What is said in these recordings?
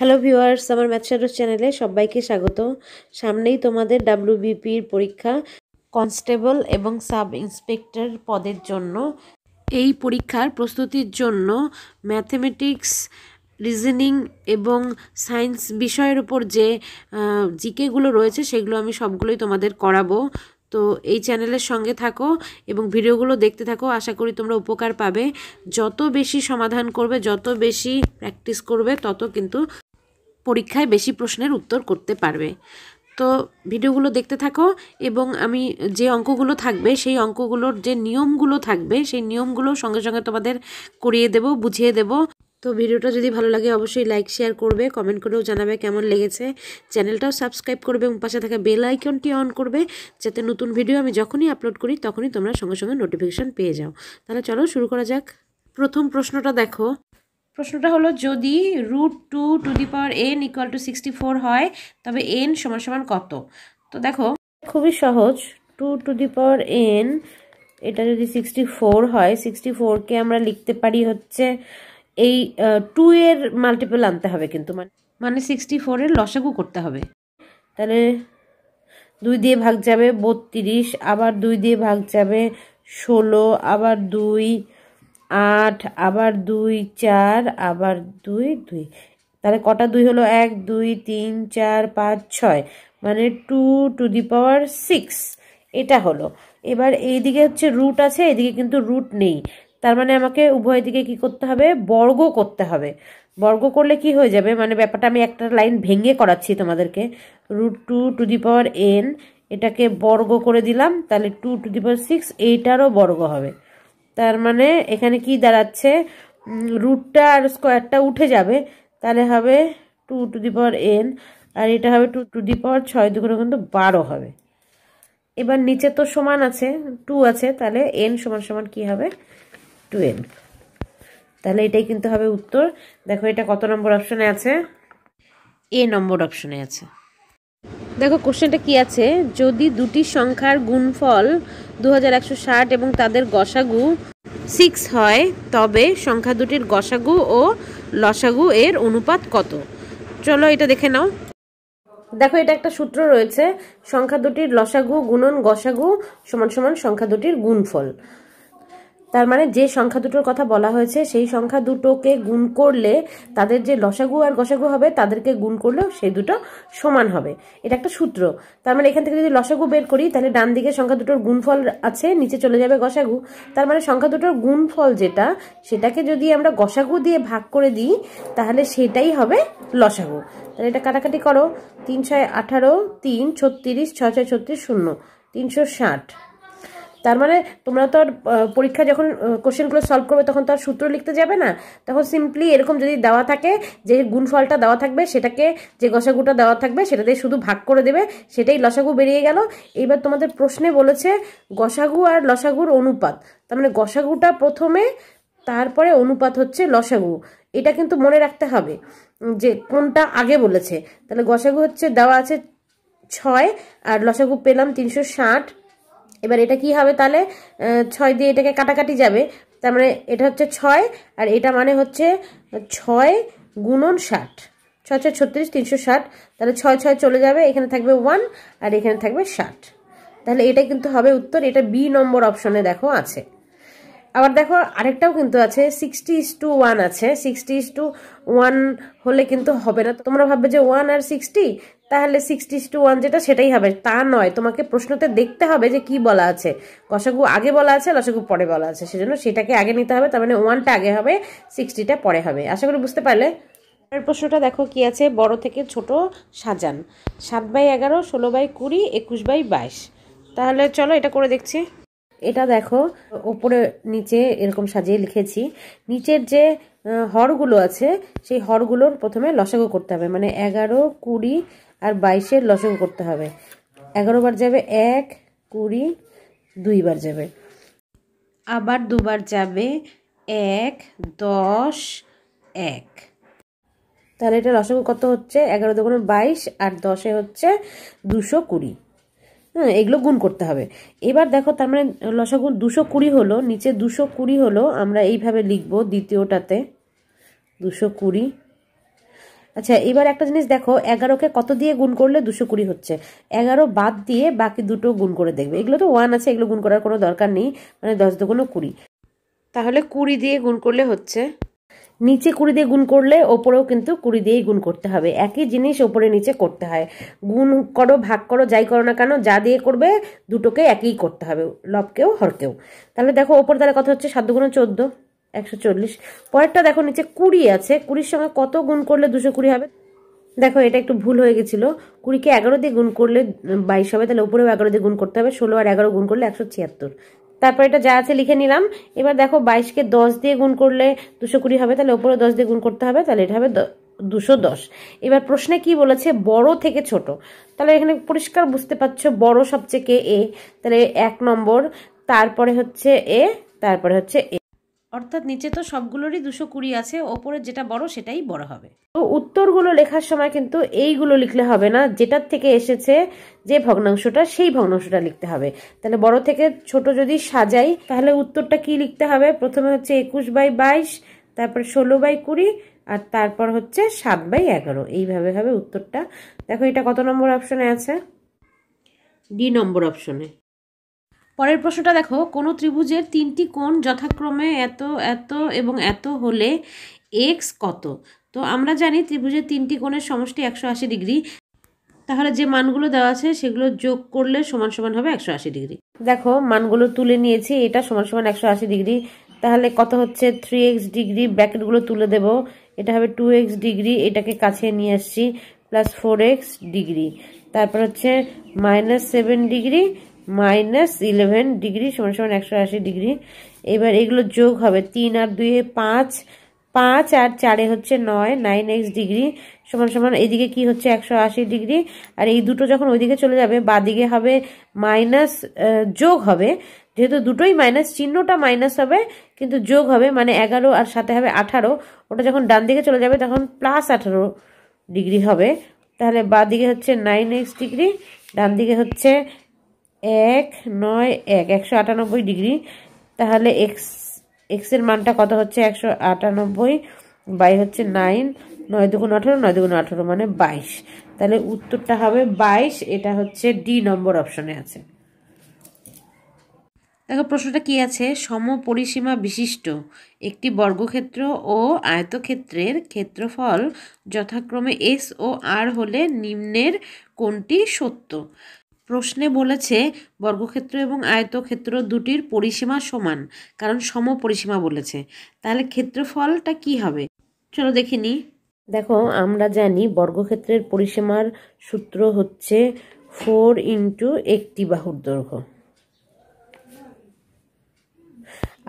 hello viewers আমার ম্যাথসারোস চ্যানেলে সবাইকে স্বাগত সামনেই তোমাদের ডাব্লিউবিপির পরীক্ষা কনস্টেবল এবং সাব ইন্সপেক্টর পদের জন্য এই পরীক্ষার প্রস্তুতির জন্য ম্যাথমেটিক্স রিজনিং এবং সায়েন্স বিষয়ের উপর যে জিকেগুলো রয়েছে সেগুলো আমি সবগুলোই তোমাদের করাবো তো এই চ্যানেলের সঙ্গে থাকো এবং ভিডিওগুলো দেখতে থাকো আশা করি তোমরা উপকার পাবে যত বেশি সমাধান করবে যত বেশি প্র্যাকটিস করবে তত কিন্তু পরীক্ষায় বেশি প্রশ্নের উত্তর করতে পারবে তো ভিডিওগুলো দেখতে থাকো এবং আমি যে অঙ্কগুলো থাকবে সেই অঙ্কগুলোর যে নিয়মগুলো থাকবে সেই নিয়মগুলো সঙ্গে সঙ্গে তোমাদের করিয়ে দেব বুঝিয়ে দেব তো ভিডিওটা যদি ভালো লাগে অবশ্যই লাইক শেয়ার করবে কমেন্ট করেও জানাবে কেমন লেগেছে চ্যানেলটাও সাবস্ক্রাইব করবে এবং পাশে থাকা বেল আইকনটি অন করবে যাতে নতুন ভিডিও আমি যখনই আপলোড করি তখনই তোমরা সঙ্গে সঙ্গে নোটিফিকেশান পেয়ে যাও তাহলে চলো শুরু করা যাক প্রথম প্রশ্নটা দেখো প্রশ্নটা হলো যদি root two to the power N equal to sixty four হয় তবে এন সমান সমান কত তো দেখো খুবই সহজ two to the power N এটা যদি সিক্সটি ফোর হয় সিক্সটি ফোরকে আমরা লিখতে পারি হচ্ছে এই টু এর মাল্টিপল আনতে হবে কিন্তু মানে মানে সিক্সটি ফোরের লসাগু করতে হবে তাহলে দুই দিয়ে ভাগ যাবে বত্রিশ আবার দুই দিয়ে ভাগ যাবে ষোলো আবার দুই আট আবার দুই চার আবার দুই দুই তাহলে কটা দুই হলো এক দুই তিন চার পাঁচ ছয় মানে two to the power six এটা হলো এবার এই দিকে হচ্ছে রুট আছে এদিকে কিন্তু রুট নেই তার মানে আমাকে উভয় দিকে কি করতে হবে বর্গ করতে হবে বর্গ করলে কি হয়ে যাবে মানে ব্যাপারটা আমি একটা লাইন ভেঙে করাচ্ছি তোমাদেরকে root two to the power N এটাকে বর্গ করে দিলাম তাহলে two to the power six এইটারও বর্গ হবে তার মানে এখানে কি দাঁড়াচ্ছে রুটটা আর স্কোয়ারটা উঠে যাবে তাহলে হবে two to the power N আর এটা হবে টু টু দি পাওয়ার ছয় করে কিন্তু বারো হবে এবার নিচে তো সমান আছে টু আছে তাহলে এন সমান সমান কি হবে টু এন তাহলে এটাই কিন্তু হবে উত্তর দেখো এটা কত নম্বর অপশনে আছে এ নম্বর অপশনে আছে দেখো কোশ্চেনটা কি আছে যদি দুটি সংখ্যার গুণফল দু এবং তাদের গসাগু সিক্স হয় তবে সংখ্যা দুটির গসাগু ও লসাগু এর অনুপাত কত চলো এটা দেখে নাও দেখো এটা একটা সূত্র রয়েছে সংখ্যা দুটির লসাগু গুণন গসাগু সমান সমান সংখ্যা দুটির গুণফল তার মানে যে সংখ্যা দুটোর কথা বলা হয়েছে সেই সংখ্যা দুটোকে গুণ করলে তাদের যে লসাগু আর গসাগু হবে তাদেরকে গুণ করলেও সেই দুটো সমান হবে এটা একটা সূত্র তার মানে এখান থেকে যদি লসাগু বের করি তাহলে ডান দিকে সংখ্যা দুটোর গুণফল আছে নিচে চলে যাবে গসাগু তার মানে সংখ্যা দুটোর গুণফল যেটা সেটাকে যদি আমরা গসাগু দিয়ে ভাগ করে দিই তাহলে সেটাই হবে লসাগু তাহলে এটা কাটাকাটি করো তিন ছয় আঠারো তিন ছত্রিশ ছয় ছয় ছত্রিশ শূন্য তিনশো ষাট তার মানে তোমরা তো আর পরীক্ষা যখন কোশ্চেনগুলো সলভ করবে তখন তো আর সূত্র লিখতে যাবে না তখন সিম্পলি এরকম যদি দেওয়া থাকে যে গুণফলটা দেওয়া থাকবে সেটাকে যে গসাগুটা দেওয়া থাকবে সেটা দিয়ে শুধু ভাগ করে দেবে সেটাই লসাগু বেরিয়ে গেল এইবার তোমাদের প্রশ্নে বলেছে গসাগু আর লসাগুর অনুপাত তার মানে গসাগুটা প্রথমে তারপরে অনুপাত হচ্ছে লসাগু এটা কিন্তু মনে রাখতে হবে যে কোনটা আগে বলেছে তাহলে গসাগু হচ্ছে দেওয়া আছে ছয় আর লসাগু পেলাম তিনশো ষাট এবার এটা কি হবে তাহলে ছয় দিয়ে এটাকে কাটাকাটি যাবে তার মানে এটা হচ্ছে ছয় আর এটা মানে হচ্ছে ছয় গুণন ষাট ছয় ছয় ছত্রিশ তিনশো ষাট তাহলে ছয় ছয় চলে যাবে এখানে থাকবে ওয়ান আর এখানে থাকবে ষাট তাহলে এটা কিন্তু হবে উত্তর এটা বি নম্বর অপশনে দেখো আছে আবার দেখো আরেকটাও কিন্তু আছে সিক্সটি ইস টু ওয়ান আছে সিক্সটি ইস টু ওয়ান হলে কিন্তু হবে না তোমরা ভাববে যে ওয়ান আর সিক্সটি তাহলে সিক্সটি টু ওয়ান যেটা সেটাই হবে তা নয় তোমাকে প্রশ্নতে দেখতে হবে যে কি বলা আছে কষাগু আগে বলা আছে লসাগু পরে বলা আছে সেজন্য সেটাকে আগে নিতে হবে তার মানে ওয়ানটা আগে হবে সিক্সটিটা পরে হবে আশা করি বুঝতে পারলে পরের প্রশ্নটা দেখো কি আছে বড় থেকে ছোট সাজান সাত বাই এগারো ষোলো বাই কুড়ি একুশ বাই বাইশ তাহলে চলো এটা করে দেখছি এটা দেখো ওপরে নিচে এরকম সাজিয়ে লিখেছি নিচের যে হরগুলো আছে সেই হরগুলোর প্রথমে লসাগু করতে হবে মানে এগারো কুড়ি আর বাইশের লসং করতে হবে এগারো বার যাবে এক কুড়ি দুইবার যাবে আবার দুবার যাবে এক দশ এক তাহলে এটা লসং কত হচ্ছে এগারো দোকানে বাইশ আর দশে হচ্ছে দুশো কুড়ি হ্যাঁ এগুলো গুণ করতে হবে এবার দেখো তার মানে লসাগুণ দুশো কুড়ি হলো নিচে দুশো কুড়ি হলো আমরা এইভাবে লিখব দ্বিতীয়টাতে দুশো কুড়ি আচ্ছা এবার একটা জিনিস দেখো এগারোকে কত দিয়ে গুণ করলে দুশো কুড়ি হচ্ছে এগারো বাদ দিয়ে বাকি দুটো গুণ করে দেখবে এগুলো তো ওয়ান আছে এগুলো গুণ করার কোনো দরকার নেই মানে দশ দুগুণ কুড়ি তাহলে কুড়ি দিয়ে গুণ করলে হচ্ছে নিচে কুড়ি দিয়ে গুণ করলে ওপরেও কিন্তু কুড়ি দিয়েই গুণ করতে হবে একই জিনিস ওপরে নিচে করতে হয় গুণ করো ভাগ করো যাই করো না কেন যা দিয়ে করবে দুটোকে একই করতে হবে লবকেও হরকেও তাহলে দেখো ওপর তাহলে কথা হচ্ছে সাত দুগুণ চোদ্দো একশো চল্লিশ পরেরটা দেখো নিচে কুড়ি আছে কুড়ির সঙ্গে কত গুণ করলে দুশো কুড়ি হবে দেখো এটা একটু ভুল হয়ে গেছিল কুড়িকে এগারো দিয়ে গুণ করলে বাইশ হবে তাহলে উপরেও এগারো দিয়ে গুণ করতে হবে ষোলো আর এগারো গুণ করলে একশো ছিয়াত্তর তারপর এটা যা আছে লিখে নিলাম এবার দেখো বাইশকে দশ দিয়ে গুণ করলে দুশো কুড়ি হবে তাহলে ওপরে দশ দিয়ে গুণ করতে হবে তাহলে এটা হবে দুশো দশ এবার প্রশ্নে কি বলেছে বড় থেকে ছোট তাহলে এখানে পরিষ্কার বুঝতে পারছো বড় সবচেয়ে কে এ তাহলে এক নম্বর তারপরে হচ্ছে এ তারপরে হচ্ছে এ অর্থাৎ নিচে তো সবগুলোরই দুশো কুড়ি আছে ওপরে যেটা বড় সেটাই বড় হবে তো উত্তরগুলো লেখার সময় কিন্তু এইগুলো লিখলে হবে না যেটার থেকে এসেছে যে ভগ্নাংশটা সেই ভগ্নাংশটা লিখতে হবে তাহলে বড় থেকে ছোট যদি সাজাই তাহলে উত্তরটা কি লিখতে হবে প্রথমে হচ্ছে একুশ বাই বাইশ তারপর ষোলো বাই কুড়ি আর তারপর হচ্ছে সাত বাই এগারো এইভাবে হবে উত্তরটা দেখো এটা কত নম্বর অপশনে আছে ডি নম্বর অপশনে পরের প্রশ্নটা দেখো কোনো ত্রিভুজের তিনটি কোণ যথাক্রমে এত এত এবং এত হলে এক্স কত তো আমরা জানি ত্রিভুজের তিনটি কোণের সমষ্টি একশো আশি ডিগ্রি তাহলে যে মানগুলো দেওয়া আছে সেগুলো যোগ করলে সমান সমান হবে একশো আশি ডিগ্রি দেখো মানগুলো তুলে নিয়েছি এটা সমান সমান একশো আশি ডিগ্রি তাহলে কত হচ্ছে থ্রি এক্স ডিগ্রি ব্র্যাকেটগুলো তুলে দেব এটা হবে টু এক্স ডিগ্রি এটাকে কাছে নিয়ে আসছি প্লাস ফোর এক্স ডিগ্রি তারপর হচ্ছে minus seven degree minus eleven degree সমান সমান একশো আশি ডিগ্রি এবার এগুলো যোগ হবে তিন আর দুয়ে পাঁচ পাঁচ আর চারে হচ্ছে নয় নাইন এক্স ডিগ্রি সমান সমান এদিকে কি হচ্ছে একশো আশি ডিগ্রি আর এই দুটো যখন ওইদিকে চলে যাবে বাদিকে হবে মাইনাস যোগ হবে যেহেতু দুটোই মাইনাস চিহ্নটা মাইনাস হবে কিন্তু যোগ হবে মানে এগারো আর সাথে হবে আঠারো ওটা যখন ডান দিকে চলে যাবে তখন প্লাস আঠারো ডিগ্রি হবে তাহলে বাদিকে হচ্ছে নাইন এক্স ডিগ্রি ডান দিকে হচ্ছে এক নয় এক একশো আটানব্বই ডিগ্রি তাহলে এক্স এক্সের মানটা কত হচ্ছে একশো আটানব্বই বাই হচ্ছে নাইন নয় দুগুণ আঠেরো নয় দুগুণ আঠেরো মানে বাইশ তাহলে উত্তরটা হবে বাইশ এটা হচ্ছে ডি নম্বর অপশনে আছে দেখো প্রশ্নটা কি আছে সমপরিসীমা বিশিষ্ট একটি বর্গক্ষেত্র ও আয়তক্ষেত্রের ক্ষেত্রফল যথাক্রমে এস ও আর হলে নিম্নের কোনটি সত্য প্রশ্নে বলেছে বর্গক্ষেত্র এবং আয়তক্ষেত্র দুটির পরিসীমা সমান কারণ সম পরিসীমা বলেছে তাহলে ক্ষেত্রফলটা কি হবে চলো দেখে দেখো আমরা জানি বর্গক্ষেত্রের পরিসীমার সূত্র হচ্ছে ফোর ইন্টু একটি বাহুর দৈর্ঘ্য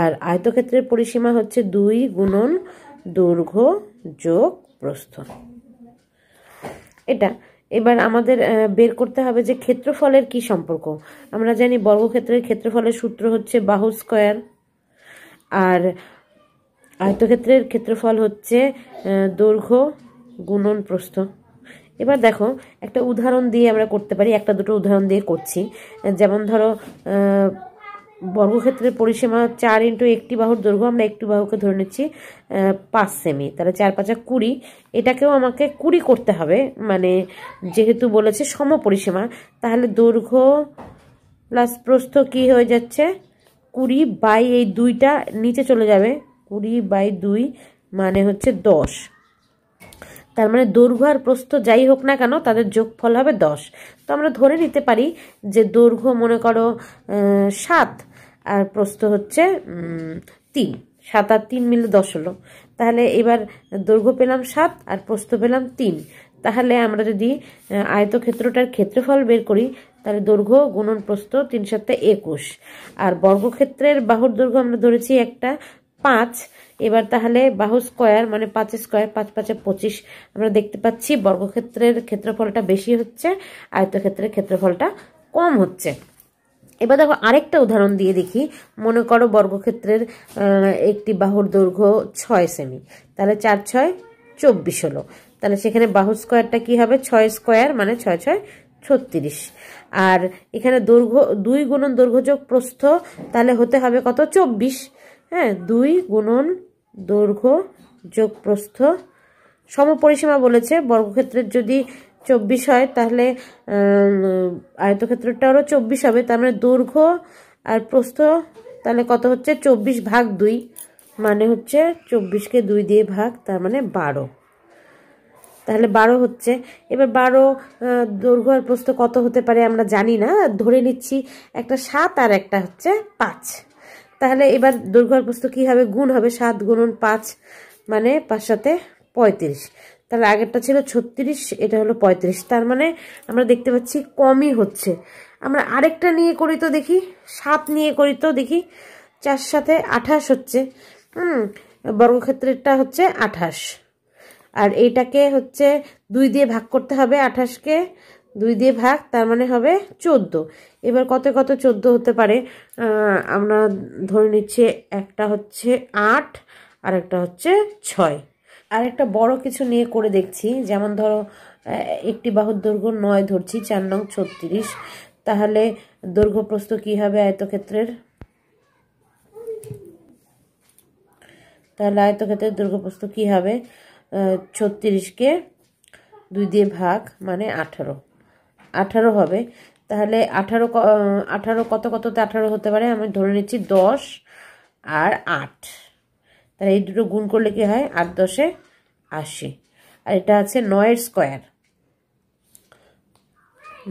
আর আয়তক্ষেত্রের পরিসীমা হচ্ছে দুই গুণন দৈর্ঘ্য যোগ প্রস্থ এটা এবার আমাদের বের করতে হবে যে ক্ষেত্রফলের কি সম্পর্ক আমরা জানি বর্গক্ষেত্রের ক্ষেত্রফলের সূত্র হচ্ছে বাহু স্কোয়ার আর আয়তক্ষেত্রের ক্ষেত্রফল হচ্ছে দৈর্ঘ্য গুণন প্রস্থ এবার দেখো একটা উদাহরণ দিয়ে আমরা করতে পারি একটা দুটো উদাহরণ দিয়ে করছি যেমন ধরো বর্গক্ষেত্রের পরিসীমা চার ইন্টু একটি বাহুর দৈর্ঘ্য আমরা একটি বাহুকে ধরে নিচ্ছি পাঁচ সেমি তাহলে চার পাঁচা কুড়ি এটাকেও আমাকে কুড়ি করতে হবে মানে যেহেতু বলেছে সম পরিসীমা তাহলে দৈর্ঘ্য প্লাস প্রস্থ কি হয়ে যাচ্ছে কুড়ি বাই এই দুইটা নিচে চলে যাবে কুড়ি বাই দুই মানে হচ্ছে দশ তার মানে দৈর্ঘ্য আর প্রস্থ যাই হোক না কেন তাদের যোগফল হবে দশ তো আমরা ধরে নিতে পারি যে দৈর্ঘ্য মনে করো সাত আর প্রস্থ হচ্ছে তিন সাত আর তিন মিলে দশ হলো তাহলে এবার দৈর্ঘ্য পেলাম সাত আর প্রস্থ পেলাম তিন তাহলে আমরা যদি আয়তক্ষেত্রটার ক্ষেত্রফল বের করি তাহলে দৈর্ঘ্য গুণন প্রস্থ তিন সপ্তাহে একুশ আর বর্গক্ষেত্রের বাহুর দৈর্ঘ্য আমরা ধরেছি একটা পাঁচ এবার তাহলে বাহু স্কোয়ার মানে পাঁচ স্কোয়ার পাঁচ পাঁচে পঁচিশ আমরা দেখতে পাচ্ছি বর্গক্ষেত্রের ক্ষেত্রফলটা বেশি হচ্ছে আয়তক্ষেত্রের ক্ষেত্রফলটা কম হচ্ছে এবার দেখো আরেকটা উদাহরণ দিয়ে দেখি মনে করো বর্গক্ষেত্রের একটি বাহুর দৈর্ঘ্য ছয় সেমি তাহলে চার ছয় চব্বিশ হলো তাহলে সেখানে বাহু স্কোয়ারটা কি হবে ছয় স্কোয়ার মানে ছয় ছয় ছত্রিশ আর এখানে দৈর্ঘ্য দুই গুণন দৈর্ঘ্য যোগ প্রস্থ তাহলে হতে হবে কত চব্বিশ হ্যাঁ দুই গুণন দৈর্ঘ্য যোগ প্রস্থ সমপরিসীমা বলেছে বর্গক্ষেত্রের যদি চব্বিশ হয় তাহলে আয়তক্ষেত্রটারও চব্বিশ হবে তার মানে দৈর্ঘ্য আর প্রস্থ তাহলে কত হচ্ছে চব্বিশ ভাগ দুই মানে হচ্ছে চব্বিশকে দুই দিয়ে ভাগ তার মানে বারো তাহলে বারো হচ্ছে এবার বারো দৈর্ঘ্য আর প্রস্থ কত হতে পারে আমরা জানি না ধরে নিচ্ছি একটা সাত আর একটা হচ্ছে পাঁচ তাহলে এবার দুর্গার দুর্ঘরপ্রস্ত কী হবে গুণ হবে সাত গুণন পাঁচ মানে পাঁচ সাথে পঁয়ত্রিশ তাহলে আগেরটা ছিল ছত্রিশ এটা হলো পঁয়ত্রিশ তার মানে আমরা দেখতে পাচ্ছি কমই হচ্ছে আমরা আরেকটা নিয়ে করি তো দেখি সাত নিয়ে করি তো দেখি চার সাথে আঠাশ হচ্ছে হুম বর্গক্ষেত্রেরটা হচ্ছে আঠাশ আর এইটাকে হচ্ছে দুই দিয়ে ভাগ করতে হবে আঠাশকে দুই দিয়ে ভাগ তার মানে হবে চোদ্দ এবার কত কত চোদ্দ হতে পারে আমরা ধরে নিচ্ছি একটা হচ্ছে আট আর একটা হচ্ছে ছয় আর একটা বড় কিছু নিয়ে করে দেখছি যেমন ধরো একটি বাহুর দৈর্ঘ্য নয় ধরছি চার নং ছত্রিশ তাহলে দৈর্ঘ্য প্রস্তু কী হবে আয়তক্ষেত্রের তাহলে আয়তক্ষেত্রের দৈর্ঘ্য কী হবে ছত্রিশকে দুই দিয়ে ভাগ মানে আঠারো আঠারো হবে তাহলে আঠারো আঠারো কত কততে আঠারো হতে পারে আমি ধরে নিচ্ছি দশ আর আট তাহলে এই দুটো গুণ করলে কি হয় আট দশে আশি আর এটা আছে নয়ের স্কোয়ার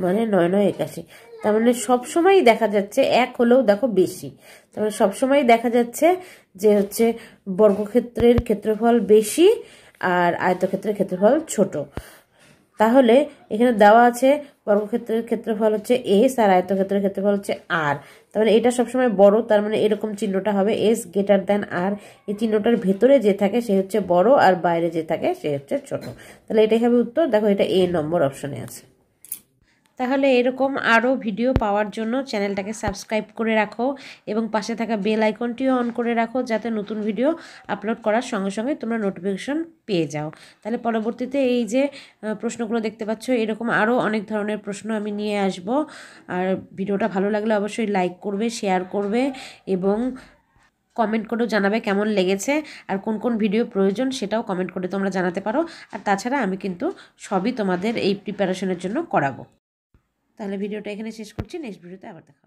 মানে নয় নয় একাশি তার মানে সবসময়ই দেখা যাচ্ছে এক হলেও দেখো বেশি তার মানে সবসময়ই দেখা যাচ্ছে যে হচ্ছে বর্গক্ষেত্রের ক্ষেত্রফল বেশি আর আয়তক্ষেত্রের ক্ষেত্রফল ছোট তাহলে এখানে দেওয়া আছে বর্গক্ষেত্রের ক্ষেত্রফল হচ্ছে এস আর আয়তক্ষেত্রের ক্ষেত্রফল হচ্ছে আর তার মানে এটা সবসময় বড় তার মানে এরকম চিহ্নটা হবে এস গ্রেটার দেন আর এই চিহ্নটার ভেতরে যে থাকে সে হচ্ছে বড় আর বাইরে যে থাকে সে হচ্ছে ছোট তাহলে এটাই হবে উত্তর দেখো এটা এ নম্বর অপশনে আছে তাহলে এরকম আরও ভিডিও পাওয়ার জন্য চ্যানেলটাকে সাবস্ক্রাইব করে রাখো এবং পাশে থাকা বেল আইকনটিও অন করে রাখো যাতে নতুন ভিডিও আপলোড করার সঙ্গে সঙ্গে তোমরা নোটিফিকেশন পেয়ে যাও তাহলে পরবর্তীতে এই যে প্রশ্নগুলো দেখতে পাচ্ছ এরকম আরও অনেক ধরনের প্রশ্ন আমি নিয়ে আসব আর ভিডিওটা ভালো লাগলে অবশ্যই লাইক করবে শেয়ার করবে এবং কমেন্ট করেও জানাবে কেমন লেগেছে আর কোন কোন ভিডিও প্রয়োজন সেটাও কমেন্ট করে তোমরা জানাতে পারো আর তাছাড়া আমি কিন্তু সবই তোমাদের এই প্রিপারেশনের জন্য করাবো তাহলে ভিডিওটা এখানে শেষ করছি নেক্সট ভিডিওতে আবার দেখা